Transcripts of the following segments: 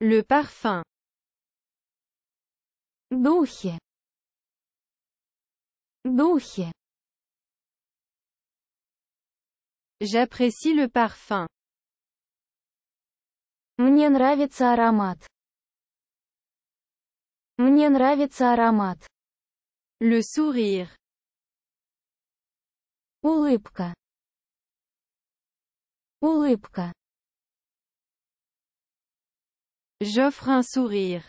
Le parfum. Духи. Духи. J'apprécie le parfum. Мне нравится аромат. Мне нравится аромат. Le sourire. Улыбка. Улыбка. J'offre un sourire.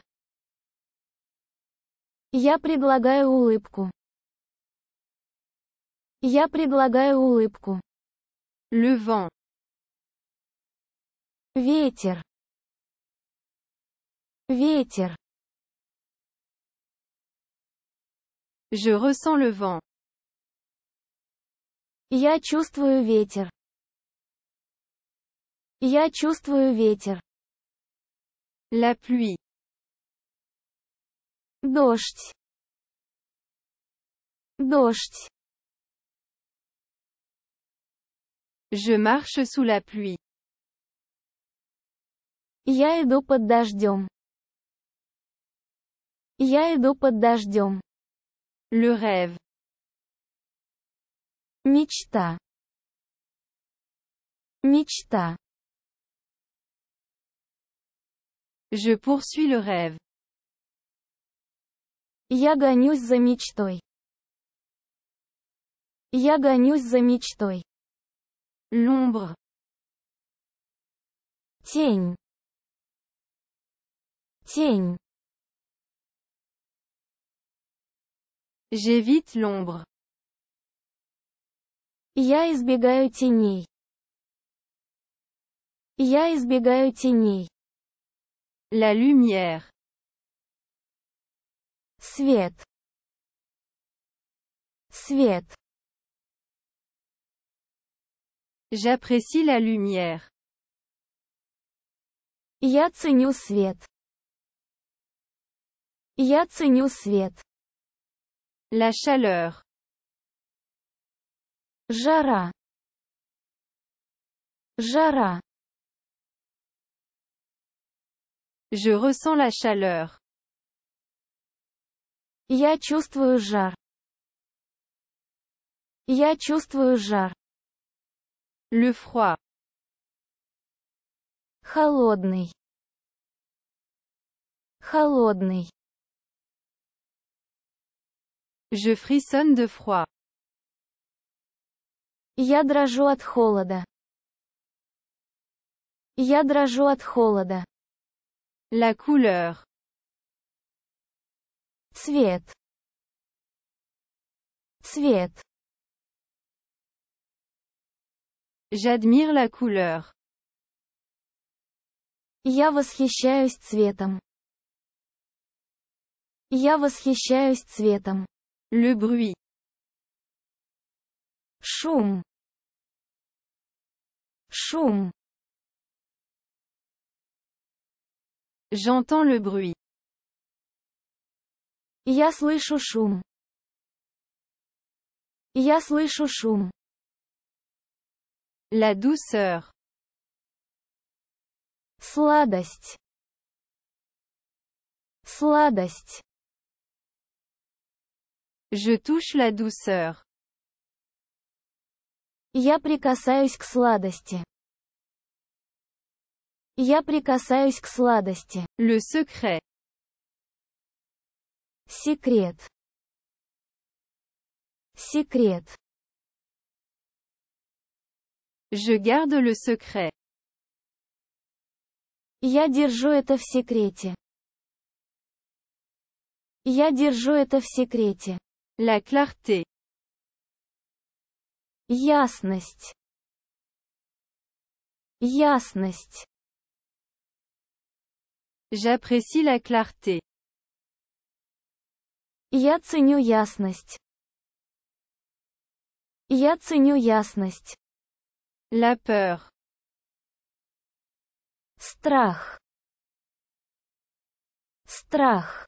Я предлагаю улыбку. Я предлагаю улыбку. Le vent. Ветер. Ветер. Je ressens le vent. Я чувствую ветер. Я чувствую ветер. La pluie. Дождь. Дождь. Je marche sous la pluie. Я иду под дождем. Я иду под дождем. Le rêve. Мечта. Мечта. Je poursuis le rêve. Я гонюсь за мечтой. Я гонюсь за мечтой. L'ombre. Тень. Тень. J'évite l'ombre. Я избегаю теней. Я избегаю теней. La lumière. Свет. Свет. J'apprécie la lumière. Я ценю свет. Я ценю свет. La chaleur. Жара. Жара. Je ressens la chaleur. Я чувствую жар. Я чувствую жар. Le froid. Холодный. Холодный. Je frissonne de froid. Я дрожу от холода. Я дрожу от холода. La couleur. Цвет. Цвет. J'admire la couleur. Я восхищаюсь цветом. Я восхищаюсь цветом. Le bruit. Шум. Шум. J'entends le bruit. Я слышу шум. Я слышу шум. La douceur. Сладость. Сладость. Je touche la douceur. Я прикасаюсь к сладости. Я прикасаюсь к сладости. Le secret. Секрет. Секрет. Je garde le secret. Я держу это в секрете. Я держу это в секрете. La clarté. Ясность. Ясность. J'apprécie la clarté. Я ценю ясность. Я ценю ясность. La peur. Страх. Страх.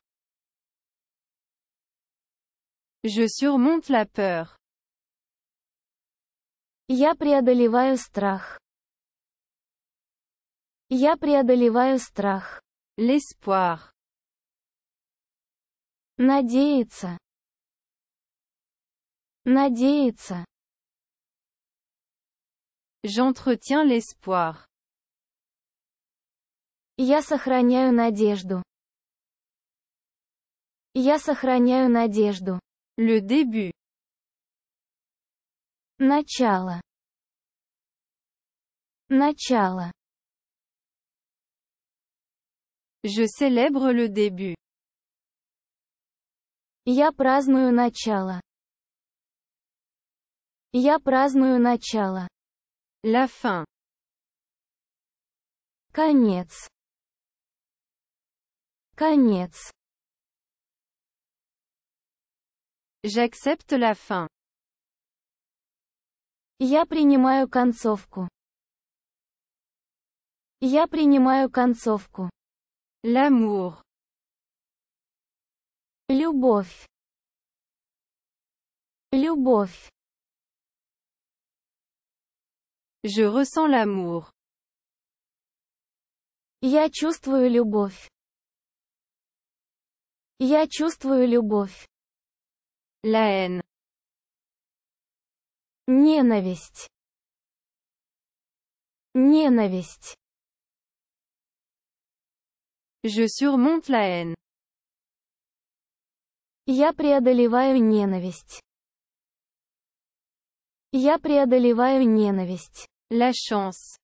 Je surmonte la peur. Я преодолеваю страх. Я преодолеваю страх. L'espoir. Надеяться. Надеяться. J'entretiens l'espoir. Я сохраняю надежду. Я сохраняю надежду. Le début. Начало. Начало. Je célèbre le début. Я праздную начало. Я праздную начало. La fin. Конец. Конец. J'accepte la fin. Я принимаю концовку. Я принимаю концовку. L'amour. Любовь. Любовь. Je ressens l'amour. Я чувствую любовь. Я чувствую любовь. La haine. Ненависть. Ненависть. Je surmonte la haine. Я преодолеваю ненависть. Я преодолеваю ненависть. La chance.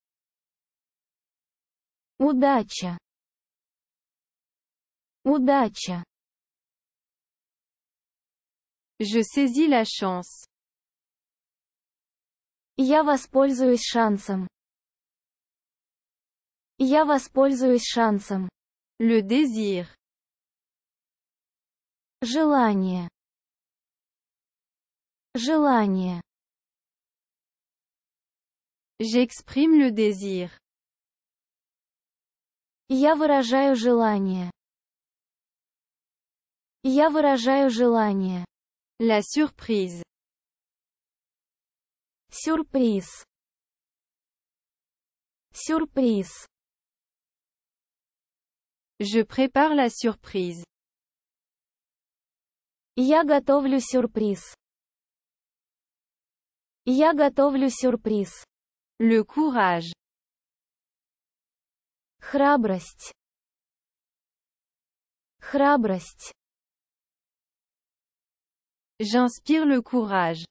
Удача. Удача. Je saisis la chance. Я воспользуюсь шансом. Я воспользуюсь шансом. Le désir. Желание. Желание. J'exprime le désir. Я выражаю желание. Я выражаю желание. La surprise. Сюрприз. Сюрприз. Je prépare la surprise. Я готовлю сюрприз. Я готовлю сюрприз. Le courage. Храбрость. Храбрость. J'inspire le courage.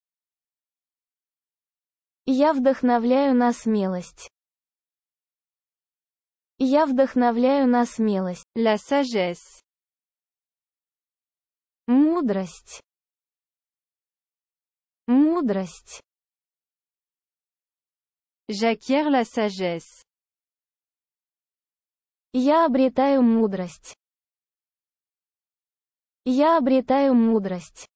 Я вдохновляю на смелость. Я вдохновляю на смелость. La sagesse. Мудрость. Мудрость. J'acquiers la sagesse. Я обретаю мудрость. Я обретаю мудрость.